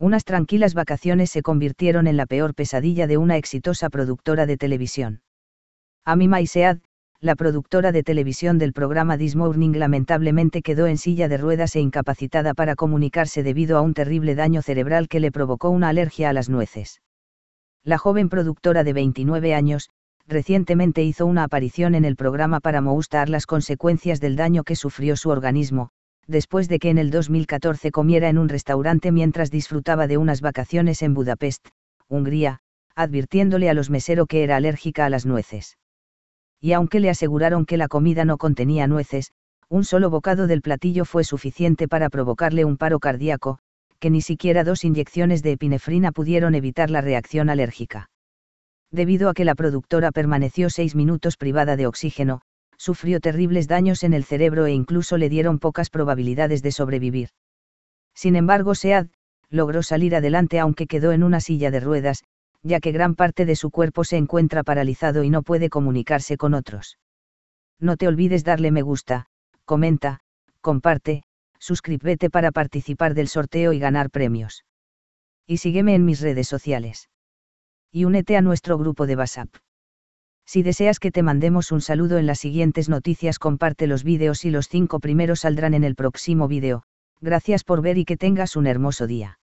Unas tranquilas vacaciones se convirtieron en la peor pesadilla de una exitosa productora de televisión. Ami Maisead, la productora de televisión del programa This Morning lamentablemente quedó en silla de ruedas e incapacitada para comunicarse debido a un terrible daño cerebral que le provocó una alergia a las nueces. La joven productora de 29 años, recientemente hizo una aparición en el programa para mostrar las consecuencias del daño que sufrió su organismo, después de que en el 2014 comiera en un restaurante mientras disfrutaba de unas vacaciones en Budapest, Hungría, advirtiéndole a los meseros que era alérgica a las nueces. Y aunque le aseguraron que la comida no contenía nueces, un solo bocado del platillo fue suficiente para provocarle un paro cardíaco, que ni siquiera dos inyecciones de epinefrina pudieron evitar la reacción alérgica. Debido a que la productora permaneció seis minutos privada de oxígeno, sufrió terribles daños en el cerebro e incluso le dieron pocas probabilidades de sobrevivir. Sin embargo, Sead, logró salir adelante aunque quedó en una silla de ruedas, ya que gran parte de su cuerpo se encuentra paralizado y no puede comunicarse con otros. No te olvides darle me gusta, comenta, comparte, suscríbete para participar del sorteo y ganar premios. Y sígueme en mis redes sociales. Y únete a nuestro grupo de WhatsApp. Si deseas que te mandemos un saludo en las siguientes noticias comparte los vídeos y los cinco primeros saldrán en el próximo vídeo, gracias por ver y que tengas un hermoso día.